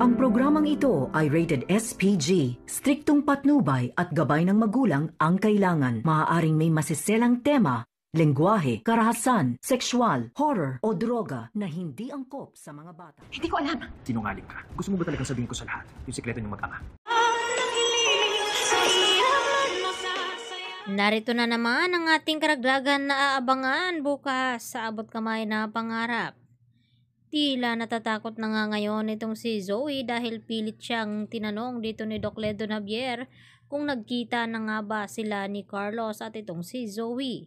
Ang programang ito ay rated SPG. Striktong patnubay at gabay ng magulang ang kailangan. Maaaring may masiselang tema, lengguwahe, karahasan, sexual, horror o droga na hindi angkop sa mga bata. Hindi ko alam. Sinungaling ka. Gusto mo ba talaga sabihin ko sa lahat? Yung sikreto ng mag-ama. Narito na naman ang ating karagdagan na aabangan bukas sa abot kamay na pangarap. Tila natatakot na nga ngayon itong si Zoe dahil pilit siyang tinanong dito ni Doc Ledo Javier kung nagkita na nga ba sila ni Carlos at itong si Zoe.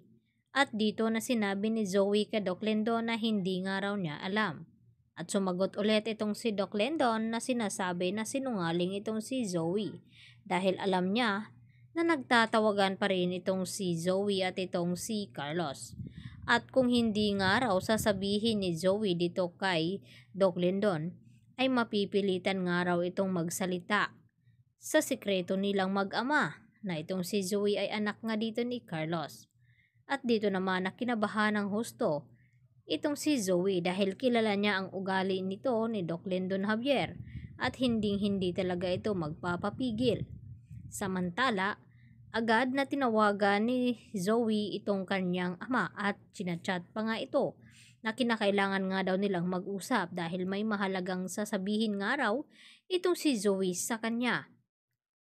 At dito na sinabi ni Zoe kay Doc Lendon na hindi nga raw niya alam. At sumagot ulit itong si Doc Lendon na sinasabi na sinungaling itong si Zoe dahil alam niya na nagtatawagan pa rin itong si Zoe at itong si Carlos. At kung hindi nga raw sasabihin ni Joey dito kay Doc Lindon, ay mapipilitan nga raw itong magsalita sa sikreto nilang mag-ama na itong si Joey ay anak nga dito ni Carlos. At dito naman na kinabahan ng husto itong si Zoe dahil kilala niya ang ugali nito ni Doc Lindon Javier at hinding-hindi talaga ito magpapapigil. Samantala, Agad na tinawagan ni Zoe itong kanyang ama at chinachat pa nga ito na kinakailangan nga daw nilang mag-usap dahil may mahalagang sasabihin nga raw itong si Zoe sa kanya.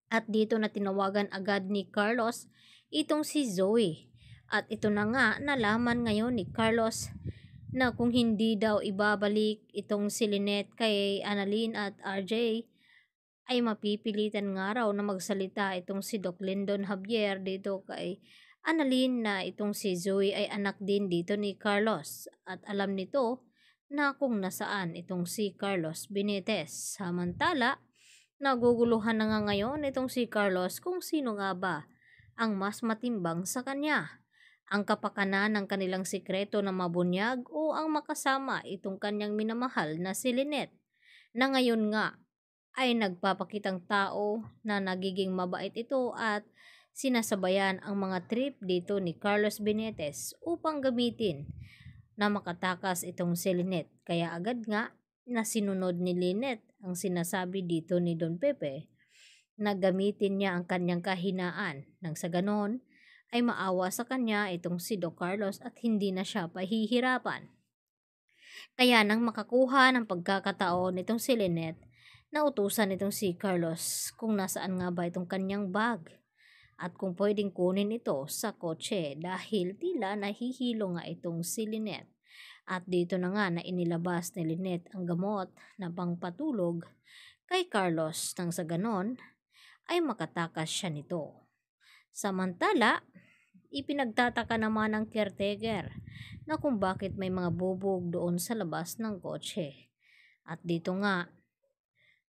At dito na tinawagan agad ni Carlos itong si Zoe. At ito na nga nalaman ngayon ni Carlos na kung hindi daw ibabalik itong si Lynette kay Annalyn at RJ ay mapipilitan nga raw na magsalita itong si Doc Lyndon Javier dito kay Annalyn na itong si Zoe ay anak din dito ni Carlos at alam nito na kung nasaan itong si Carlos Benitez. Samantala, naguguluhan na nga ngayon itong si Carlos kung sino nga ba ang mas matimbang sa kanya. Ang kapakanan ng kanilang sikreto na mabunyag o ang makasama itong kanyang minamahal na si Lynette na ngayon nga ay nagpapakitang tao na nagiging mabait ito at sinasabayan ang mga trip dito ni Carlos Benitez upang gamitin na makatakas itong si Lynette. Kaya agad nga na sinunod ni Lynette ang sinasabi dito ni Don Pepe na gamitin niya ang kanyang kahinaan nang sa ganon ay maawa sa kanya itong si Do Carlos at hindi na siya pahihirapan. Kaya nang makakuha ng pagkakataon itong si Lynette Nautusan itong si Carlos kung nasaan nga ba itong kanyang bag at kung pwedeng kunin ito sa kotse dahil tila nahihilo nga itong si Lynette. At dito na nga na inilabas ni Lynette ang gamot na pangpatulog kay Carlos nang sa ganon ay makatakas siya nito. Samantala, ipinagtataka naman ng caretaker na kung bakit may mga bubog doon sa labas ng kotse. At dito nga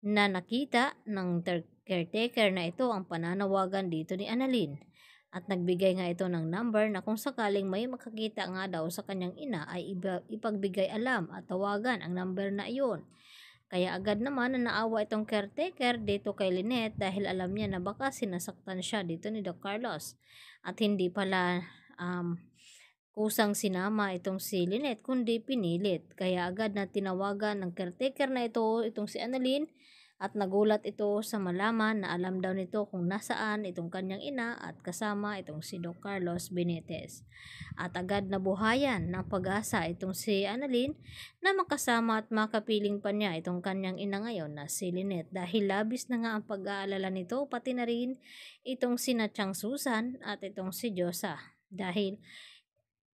na nakita ng caretaker na ito ang pananawagan dito ni Annalyn at nagbigay nga ito ng number na kung sakaling may makakita nga daw sa kanyang ina ay ipagbigay alam at tawagan ang number na iyon. Kaya agad naman na naawa itong caretaker dito kay Lynette dahil alam niya na baka sinasaktan siya dito ni Doc Carlos. At hindi pala um, Kusang sinama itong si Lynette kundi pinilit kaya agad na tinawagan ng caretaker na ito itong si Annalyn at nagulat ito sa malaman na alam daw nito kung nasaan itong kanyang ina at kasama itong si Doc Carlos Benitez. At agad na buhayan ng pag-asa itong si Annalyn na makasama at makapiling pa niya itong kanyang ina ngayon na si Lynette dahil labis na nga ang pag-aalala nito pati na rin itong si Natchang Susan at itong si Josa dahil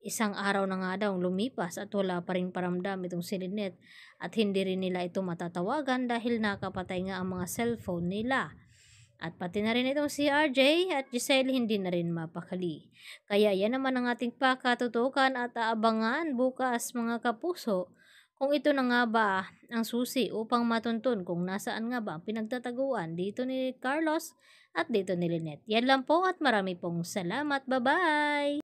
Isang araw na nga daw lumipas at wala pa rin paramdam itong si Lynette at hindi rin nila ito matatawagan dahil nakapatay nga ang mga cellphone nila. At pati na rin itong si RJ at Giselle hindi na rin mapakali. Kaya yan naman ang ating pakatutukan at aabangan bukas mga kapuso kung ito na nga ba ang susi upang matuntun kung nasaan nga ba ang pinagtataguan dito ni Carlos at dito ni Lynette. Yan lang po at marami pong salamat. Bye-bye!